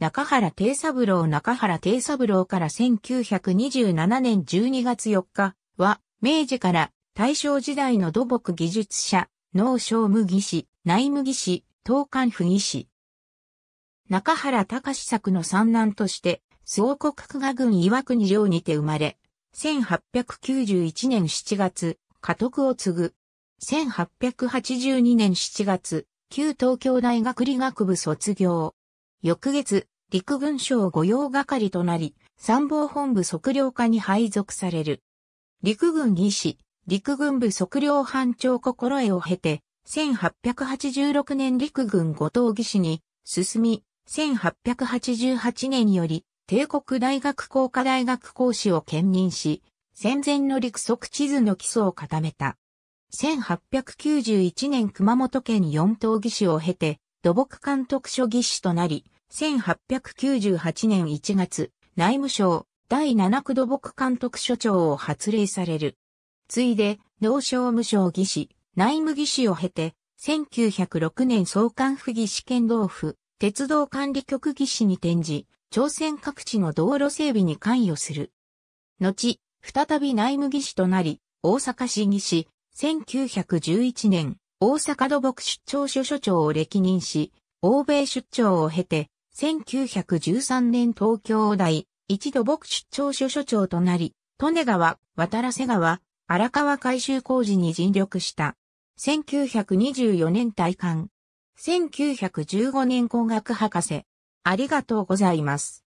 中原定三郎中原定三郎から1927年12月4日は、明治から大正時代の土木技術者、農商無技師、内無技師、東官不技師。中原隆作の三男として、諏訪国国賀軍岩国城にて生まれ、1891年7月、家督を継ぐ。1882年7月、旧東京大学理学部卒業。翌月、陸軍省御用係となり、参謀本部測量課に配属される。陸軍技師、陸軍部測量班長心得を経て、1886年陸軍後藤技師に進み、1888年より帝国大学工科大学講師を兼任し、戦前の陸測地図の基礎を固めた。1891年熊本県四等技師を経て、土木監督署技師となり、1898年1月、内務省第7区土木監督署長を発令される。ついで、農商務省技師、内務技師を経て、1906年総監府技師兼道府、鉄道管理局技師に転じ、朝鮮各地の道路整備に関与する。後、再び内務技師となり、大阪市技師、1911年、大阪土木出張所所長を歴任し、欧米出張を経て、1913年東京大、一土木出張所所長となり、利根川、渡良瀬川、荒川改修工事に尽力した。1924年退官。1915年工学博士。ありがとうございます。